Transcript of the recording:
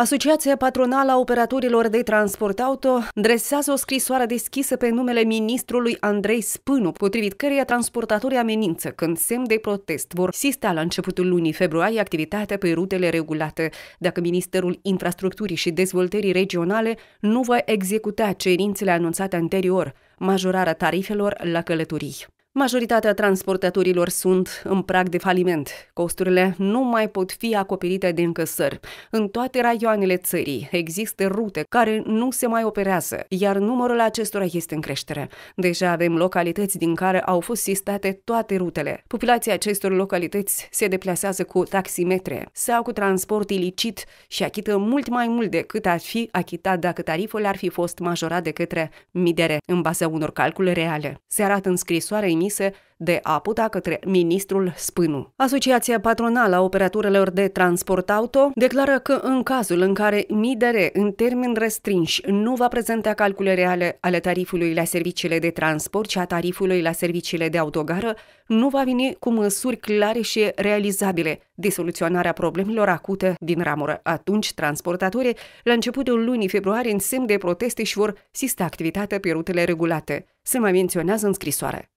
Asociația Patronală a Operatorilor de Transport Auto dresează o scrisoare deschisă pe numele ministrului Andrei Spânu, potrivit căreia transportatorii amenință când semn de protest vor sista la începutul lunii februarie activitatea pe rutele regulate, dacă Ministerul Infrastructurii și Dezvoltării Regionale nu va executa cerințele anunțate anterior, majorarea tarifelor la călătorii. Majoritatea transportatorilor sunt în prag de faliment. Costurile nu mai pot fi acoperite de încăsări. În toate raioanele țării există rute care nu se mai operează, iar numărul acestora este în creștere. Deja avem localități din care au fost sistate toate rutele. Populația acestor localități se deplasează cu taximetre sau cu transport ilicit și achită mult mai mult decât ar fi achitat dacă tariful ar fi fost majorat de către MIDERE, în baza unor calcule reale. Se arată în scrisoare trimise de Aputa către ministrul Spânu. Asociația patronală a Operatorilor de transport auto declară că în cazul în care MIDR în termen restrinși nu va prezenta calcule reale ale tarifului la serviciile de transport și a tarifului la serviciile de autogară, nu va veni cu măsuri clare și realizabile de soluționarea problemelor acute din ramură. Atunci, transportatorii, la începutul lunii februarie, în semn de proteste, și vor sista activitatea pe rutele regulate. Se mai menționează în scrisoare.